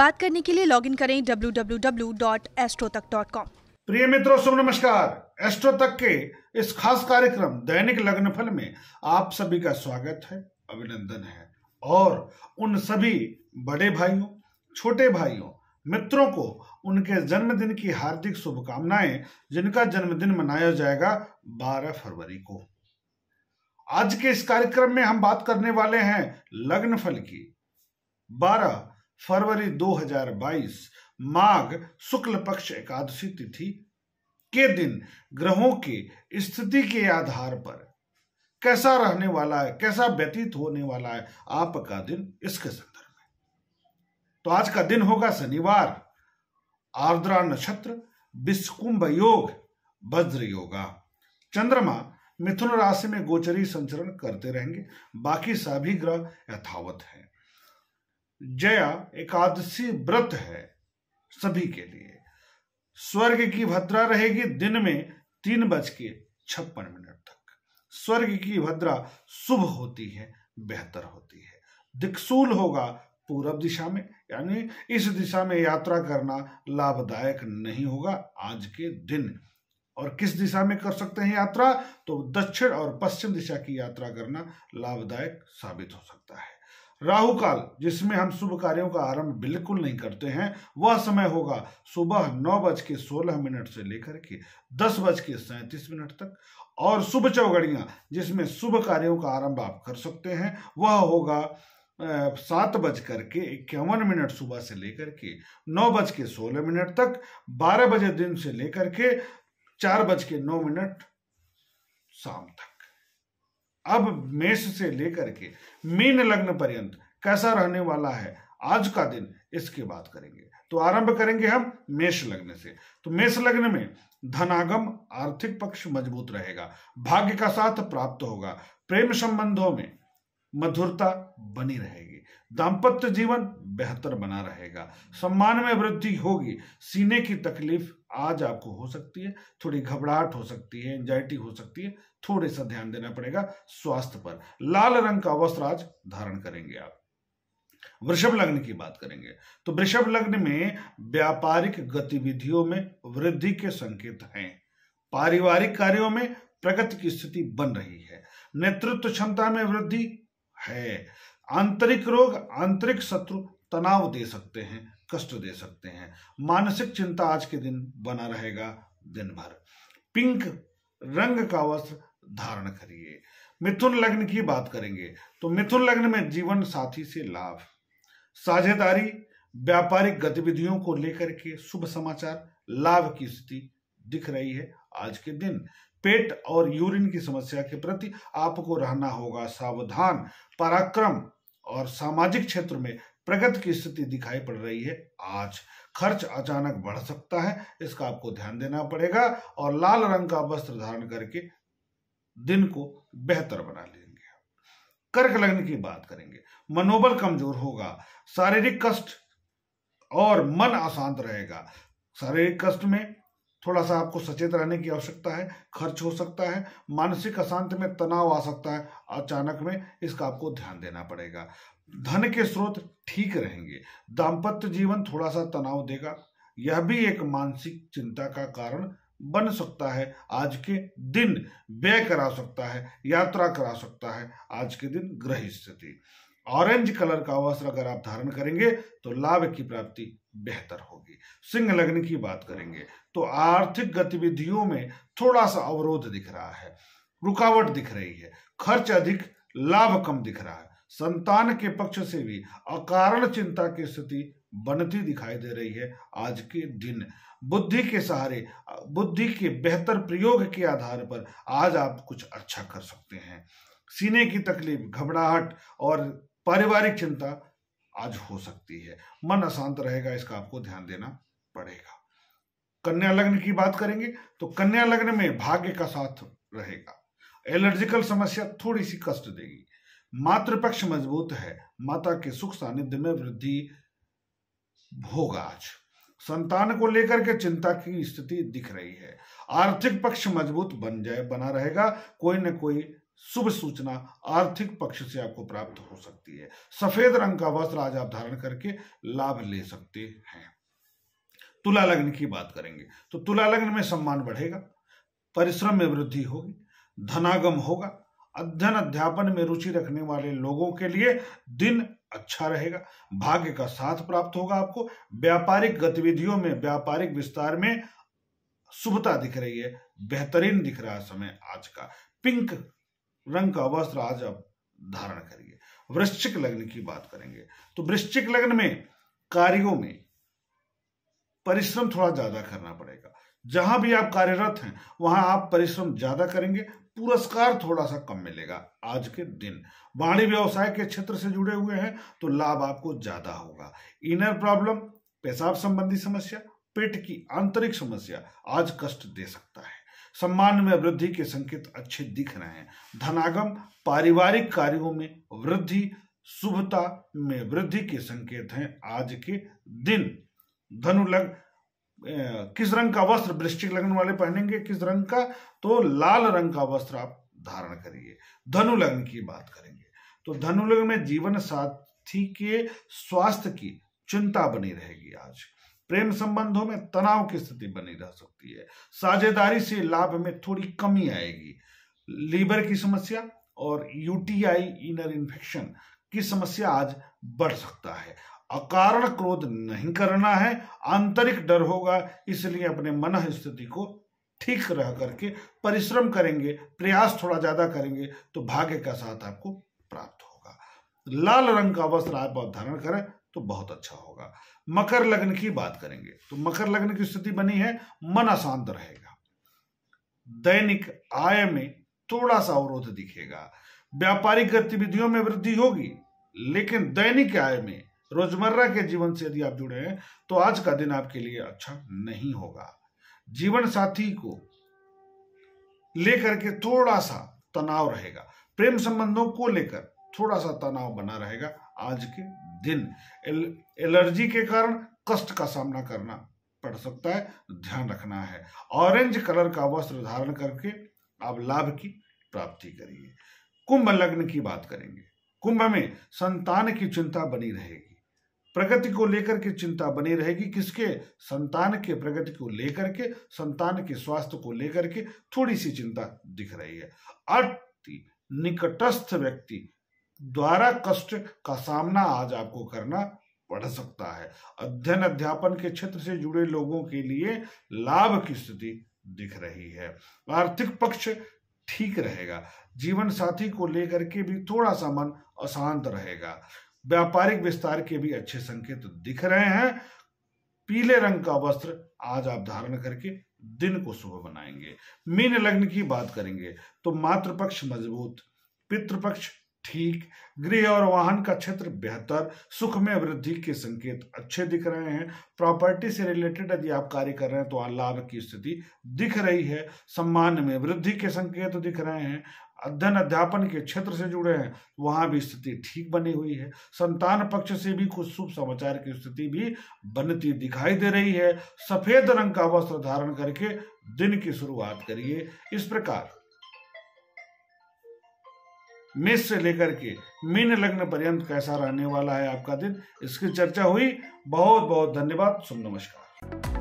बात करने के लिए लॉगिन करें www.astrotak.com प्रिय मित्रों शुभ नमस्कार एस्ट्रो तक के इस खास कार्यक्रम दैनिक लग्नफल में आप सभी का स्वागत है अभिनंदन है और उन सभी बड़े भाइयों छोटे भाइयों मित्रों को उनके जन्मदिन की हार्दिक शुभकामनाएं जिनका जन्मदिन मनाया जाएगा 12 फरवरी को आज के इस कार्यक्रम में हम बात करने वाले हैं लग्न फल की 12 फरवरी 2022 माघ शुक्ल पक्ष एकादशी तिथि के दिन ग्रहों के स्थिति के आधार पर कैसा रहने वाला है कैसा व्यतीत होने वाला है आपका दिन इसके संदर्भ में तो आज का दिन होगा शनिवार आर्द्रा नक्षत्र विस्कुंभ योग वज्र योगा चंद्रमा मिथुन राशि में गोचरी संचरण करते रहेंगे बाकी सभी ग्रह यथावत हैं जया एकादशी व्रत है सभी के लिए स्वर्ग की भद्रा रहेगी दिन में तीन बज के छप्पन मिनट तक स्वर्ग की भद्रा शुभ होती है बेहतर होती है दिक्सूल होगा पूरब दिशा में यानी इस दिशा में यात्रा करना लाभदायक नहीं होगा आज के दिन और किस दिशा में कर सकते हैं यात्रा तो दक्षिण और पश्चिम दिशा की यात्रा करना लाभदायक साबित हो सकता है राहु काल जिसमें हम शुभ कार्यों का आरंभ बिल्कुल नहीं करते हैं वह समय होगा सुबह नौ बज के सोलह मिनट से लेकर के दस बज के सैंतीस मिनट तक और शुभ चौगड़िया जिसमें शुभ कार्यों का आरंभ आप कर सकते हैं वह होगा सात बज करके इक्यावन मिनट सुबह से लेकर के नौ बज के सोलह मिनट तक बारह बजे दिन से लेकर के चार बज के नौ मिनट शाम तक अब मेष से लेकर के मीन लग्न पर्यंत कैसा रहने वाला है आज का दिन इसकी बात करेंगे तो आरंभ करेंगे हम मेष लग्न से तो मेष लग्न में धनागम आर्थिक पक्ष मजबूत रहेगा भाग्य का साथ प्राप्त होगा प्रेम संबंधों में मधुरता बनी रहेगी दाम्पत्य जीवन बेहतर बना रहेगा सम्मान में वृद्धि होगी सीने की तकलीफ आज आपको हो सकती है थोड़ी घबराहट हो सकती है एंजाइटी हो सकती है थोड़े सा ध्यान देना पड़ेगा स्वास्थ्य पर लाल रंग का वस्त्र आज धारण करेंगे आप वृषभ लग्न की बात करेंगे तो वृषभ लग्न में व्यापारिक गतिविधियों में वृद्धि के संकेत हैं पारिवारिक कार्यों में प्रगति की स्थिति बन रही है नेतृत्व क्षमता में वृद्धि है आंतरिक रोग आंतरिक शत्रु तनाव दे सकते हैं कष्ट दे सकते हैं मानसिक चिंता आज के दिन बना रहेगा दिन भर पिंक रंग का वस्त्र धारण करिए मिथुन लग्न की बात करेंगे तो मिथुन लग्न में जीवन साथी से लाभ साझेदारी व्यापारिक गतिविधियों को लेकर के शुभ समाचार लाभ की स्थिति दिख रही है आज के दिन पेट और यूरिन की समस्या के प्रति आपको रहना होगा सावधान पराक्रम और सामाजिक क्षेत्र में प्रगति की स्थिति दिखाई पड़ रही है आज खर्च अचानक बढ़ सकता है इसका आपको ध्यान देना पड़ेगा और लाल रंग का वस्त्र धारण करके दिन को बेहतर बना लेंगे कर्क लग्न की बात करेंगे मनोबल कमजोर होगा शारीरिक कष्ट और मन अशांत रहेगा शारीरिक कष्ट में थोड़ा सा आपको सचेत रहने की आवश्यकता है खर्च हो सकता है मानसिक अशांति में तनाव आ सकता है अचानक में इसका आपको ध्यान देना पड़ेगा धन के स्रोत ठीक रहेंगे दाम्पत्य जीवन थोड़ा सा तनाव देगा यह भी एक मानसिक चिंता का कारण बन सकता है आज के दिन व्यय करा सकता है यात्रा करा सकता है आज के दिन ग्रह स्थिति ऑरेंज कलर का वस्त्र अगर आप धारण करेंगे तो लाभ की प्राप्ति बेहतर होगी सिंह लग्न की बात करेंगे तो आर्थिक गतिविधियों में थोड़ा सा अवरोध दिख रहा है रुकावट दिख रही है खर्च अधिक लाभ कम दिख रहा है संतान के पक्ष से भी अकारण चिंता की स्थिति बनती दिखाई दे रही है आज के दिन बुद्धि के सहारे बुद्धि के बेहतर प्रयोग के आधार पर आज आप कुछ अच्छा कर सकते हैं सीने की तकलीफ घबराहट और पारिवारिक चिंता आज हो सकती है मन अशांत रहेगा इसका आपको ध्यान देना पड़ेगा कन्या लग्न की बात करेंगे तो कन्या लग्न में भाग्य का साथ रहेगा एलर्जिकल समस्या थोड़ी सी कष्ट देगी मातृपक्ष मजबूत है माता के सुख सानिध्य में वृद्धि होगा आज संतान को लेकर के चिंता की स्थिति दिख रही है आर्थिक पक्ष मजबूत बन जाए बना रहेगा कोई ना कोई शुभ सूचना आर्थिक पक्ष से आपको प्राप्त हो सकती है सफेद रंग का वस्त्र आज आप धारण करके लाभ ले सकते हैं तुला लग्न की बात करेंगे तो तुला लग्न में सम्मान बढ़ेगा परिश्रम में वृद्धि होगी धनागम होगा अध्ययन अध्यापन में रुचि रखने वाले लोगों के लिए दिन अच्छा रहेगा भाग्य का साथ प्राप्त होगा आपको व्यापारिक गतिविधियों में व्यापारिक विस्तार में शुभता दिख रही है बेहतरीन दिख रहा है समय आज का पिंक रंग का वस्त्र आज आप धारण करिए वृश्चिक लग्न की बात करेंगे तो वृश्चिक लग्न में कार्यों में परिश्रम थोड़ा ज्यादा करना पड़ेगा जहां भी आप कार्यरत हैं वहां आप परिश्रम ज्यादा करेंगे पुरस्कार थोड़ा सा कम मिलेगा आज के दिन वाणी व्यवसाय के क्षेत्र से जुड़े हुए हैं तो लाभ आपको ज्यादा होगा इनर प्रॉब्लम पेशाब संबंधी समस्या पेट की आंतरिक समस्या आज कष्ट दे सकता है सम्मान में वृद्धि के संकेत अच्छे दिख रहे हैं धनागम पारिवारिक कार्यों में वृद्धि शुभता में वृद्धि के संकेत हैं आज के दिन धनु लग किस रंग का वस्त्र वृश्चिक लग्न वाले पहनेंगे किस रंग का तो लाल रंग का वस्त्र आप धारण करिए धनु लग्न की बात करेंगे तो धनु लग्न में जीवन साथी के स्वास्थ्य की चिंता बनी रहेगी आज प्रेम संबंधों में तनाव की स्थिति बनी रह सकती है साझेदारी से लाभ में थोड़ी कमी आएगी लीवर की समस्या और यूटीआई इनर इन्फेक्शन की समस्या आज बढ़ सकता है अकारण क्रोध नहीं करना है आंतरिक डर होगा इसलिए अपने मन स्थिति को ठीक रह करके परिश्रम करेंगे प्रयास थोड़ा ज्यादा करेंगे तो भाग्य का साथ आपको प्राप्त होगा लाल रंग का वस्त्र आप धारण करें तो बहुत अच्छा होगा मकर लग्न की बात करेंगे तो मकर लग्न की स्थिति बनी है मन अशांत रहेगा दैनिक आय में थोड़ा सा अवरोध दिखेगा व्यापारिक गतिविधियों में वृद्धि होगी लेकिन दैनिक आय में रोजमर्रा के जीवन से यदि आप जुड़े हैं तो आज का दिन आपके लिए अच्छा नहीं होगा जीवन साथी को लेकर के थोड़ा सा तनाव रहेगा प्रेम संबंधों को लेकर थोड़ा सा तनाव बना रहेगा आज के दिन एलर्जी के कारण कष्ट का सामना करना पड़ सकता है ध्यान रखना है ऑरेंज कलर का वस्त्र धारण करके आप लाभ की प्राप्ति करिए कुंभ लग्न की बात करेंगे कुंभ में संतान की चिंता बनी रहेगी प्रगति को लेकर के चिंता बनी रहेगी किसके संतान के प्रगति को लेकर के संतान के स्वास्थ्य को लेकर के थोड़ी सी चिंता दिख रही है अति निकटस्थ व्यक्ति द्वारा कष्ट का सामना आज आपको करना पड़ सकता है अध्ययन अध्यापन के क्षेत्र से जुड़े लोगों के लिए लाभ की स्थिति दिख रही है आर्थिक पक्ष ठीक रहेगा जीवन साथी को लेकर के भी थोड़ा सा मन अशांत रहेगा व्यापारिक विस्तार के भी अच्छे संकेत दिख रहे हैं पीले रंग का वस्त्र आज आप धारण करके दिन को शुभ बनाएंगे मीन लग्न की बात करेंगे तो मातृपक्ष मजबूत पितृपक्ष ठीक गृह और वाहन का क्षेत्र बेहतर सुख में वृद्धि के संकेत अच्छे दिख रहे हैं प्रॉपर्टी से रिलेटेड यदि आप कार्य कर रहे हैं तो लाभ की स्थिति दिख रही है सम्मान में वृद्धि के संकेत दिख रहे हैं अध्ययन अध्यापन के क्षेत्र से जुड़े हैं वहां भी स्थिति ठीक बनी हुई है संतान पक्ष से भी कुछ शुभ समाचार की स्थिति भी बनती दिखाई दे रही है सफेद रंग का वस्त्र धारण करके दिन की शुरुआत करिए इस प्रकार मेष से लेकर के मीन लग्न पर्यंत कैसा रहने वाला है आपका दिन इसकी चर्चा हुई बहुत बहुत धन्यवाद शुभ नमस्कार